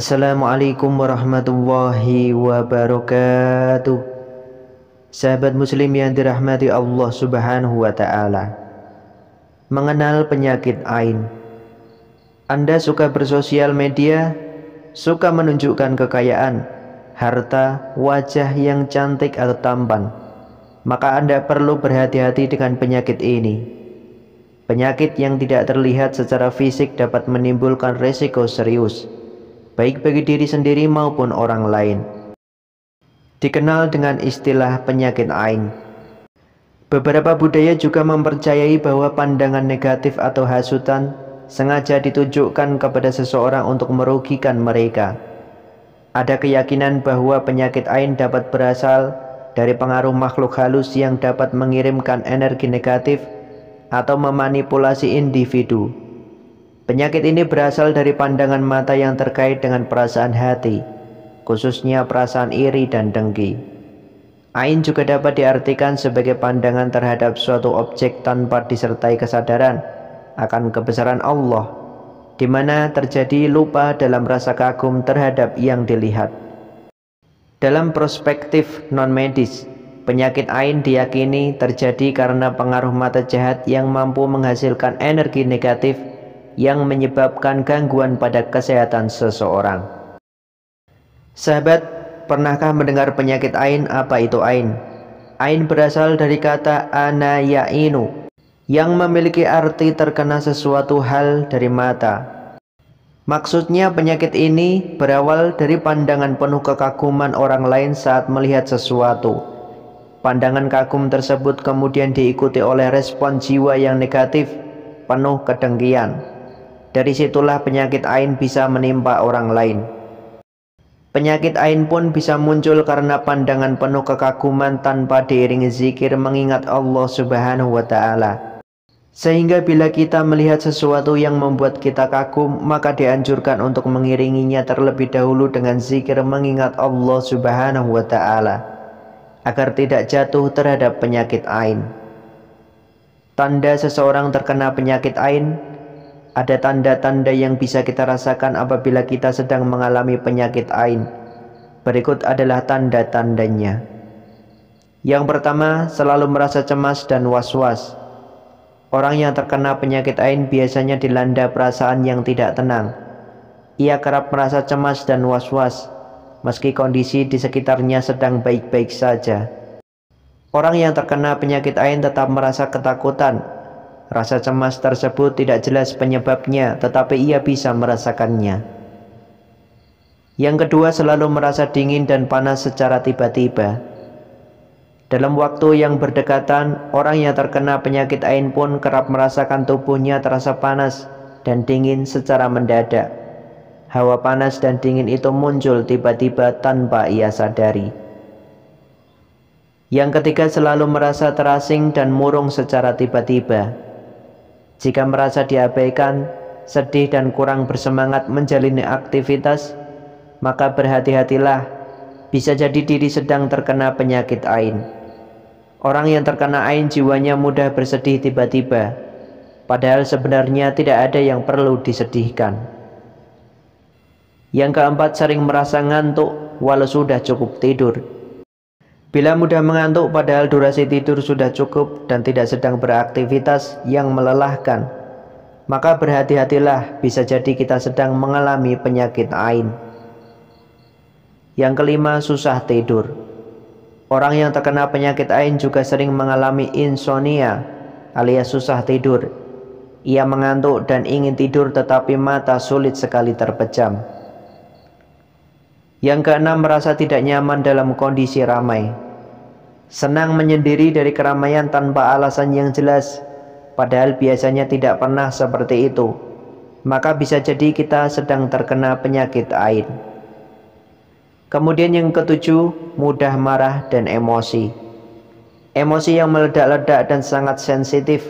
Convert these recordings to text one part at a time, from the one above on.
Assalamualaikum warahmatullahi wabarakatuh Sahabat muslim yang dirahmati Allah subhanahu wa ta'ala Mengenal penyakit AIN Anda suka bersosial media Suka menunjukkan kekayaan Harta, wajah yang cantik atau tampan Maka Anda perlu berhati-hati dengan penyakit ini Penyakit yang tidak terlihat secara fisik dapat menimbulkan resiko serius baik bagi diri sendiri maupun orang lain. Dikenal dengan istilah penyakit Ain. Beberapa budaya juga mempercayai bahwa pandangan negatif atau hasutan sengaja ditujukan kepada seseorang untuk merugikan mereka. Ada keyakinan bahwa penyakit Ain dapat berasal dari pengaruh makhluk halus yang dapat mengirimkan energi negatif atau memanipulasi individu. Penyakit ini berasal dari pandangan mata yang terkait dengan perasaan hati, khususnya perasaan iri dan dengki. Ain juga dapat diartikan sebagai pandangan terhadap suatu objek tanpa disertai kesadaran akan kebesaran Allah, di mana terjadi lupa dalam rasa kagum terhadap yang dilihat. Dalam perspektif non-medis, penyakit Ain diyakini terjadi karena pengaruh mata jahat yang mampu menghasilkan energi negatif yang menyebabkan gangguan pada kesehatan seseorang. Sahabat, pernahkah mendengar penyakit ain? Apa itu ain? Ain berasal dari kata ana yang memiliki arti terkena sesuatu hal dari mata. Maksudnya penyakit ini berawal dari pandangan penuh kekaguman orang lain saat melihat sesuatu. Pandangan kagum tersebut kemudian diikuti oleh respon jiwa yang negatif, penuh kedengkian. Dari situlah penyakit ain bisa menimpa orang lain. Penyakit ain pun bisa muncul karena pandangan penuh kekaguman tanpa diiringi zikir mengingat Allah Subhanahu wa taala. Sehingga bila kita melihat sesuatu yang membuat kita kagum, maka dianjurkan untuk mengiringinya terlebih dahulu dengan zikir mengingat Allah Subhanahu wa taala agar tidak jatuh terhadap penyakit ain. Tanda seseorang terkena penyakit ain ada tanda-tanda yang bisa kita rasakan apabila kita sedang mengalami penyakit ain. Berikut adalah tanda-tandanya. Yang pertama, selalu merasa cemas dan was-was. Orang yang terkena penyakit ain biasanya dilanda perasaan yang tidak tenang. Ia kerap merasa cemas dan was-was, meski kondisi di sekitarnya sedang baik-baik saja. Orang yang terkena penyakit ain tetap merasa ketakutan Rasa cemas tersebut tidak jelas penyebabnya, tetapi ia bisa merasakannya. Yang kedua, selalu merasa dingin dan panas secara tiba-tiba. Dalam waktu yang berdekatan, orang yang terkena penyakit AIN pun kerap merasakan tubuhnya terasa panas dan dingin secara mendadak. Hawa panas dan dingin itu muncul tiba-tiba tanpa ia sadari. Yang ketiga, selalu merasa terasing dan murung secara tiba-tiba. Jika merasa diabaikan, sedih dan kurang bersemangat menjalani aktivitas, maka berhati-hatilah, bisa jadi diri sedang terkena penyakit AIN. Orang yang terkena AIN jiwanya mudah bersedih tiba-tiba, padahal sebenarnya tidak ada yang perlu disedihkan. Yang keempat, sering merasa ngantuk walau sudah cukup tidur. Bila mudah mengantuk padahal durasi tidur sudah cukup dan tidak sedang beraktivitas yang melelahkan, maka berhati-hatilah bisa jadi kita sedang mengalami penyakit AIN. Yang kelima, susah tidur. Orang yang terkena penyakit AIN juga sering mengalami insomnia alias susah tidur. Ia mengantuk dan ingin tidur tetapi mata sulit sekali terpejam. Yang keenam merasa tidak nyaman dalam kondisi ramai. Senang menyendiri dari keramaian tanpa alasan yang jelas, padahal biasanya tidak pernah seperti itu. Maka bisa jadi kita sedang terkena penyakit ain. Kemudian yang ketujuh, mudah marah dan emosi. Emosi yang meledak-ledak dan sangat sensitif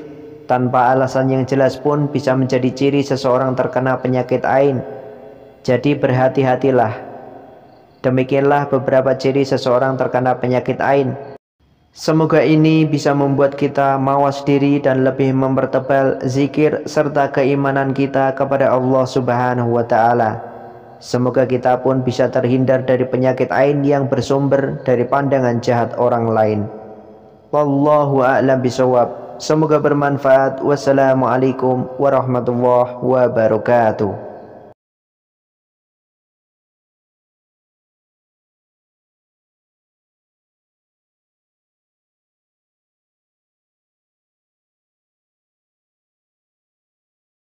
tanpa alasan yang jelas pun bisa menjadi ciri seseorang terkena penyakit ain. Jadi berhati-hatilah Demikianlah beberapa ciri seseorang terkena penyakit AIN. Semoga ini bisa membuat kita mawas diri dan lebih mempertebal zikir serta keimanan kita kepada Allah Subhanahu wa taala. Semoga kita pun bisa terhindar dari penyakit ain yang bersumber dari pandangan jahat orang lain. Wallahu a'lam bisawab. Semoga bermanfaat. Wassalamualaikum warahmatullahi wabarakatuh.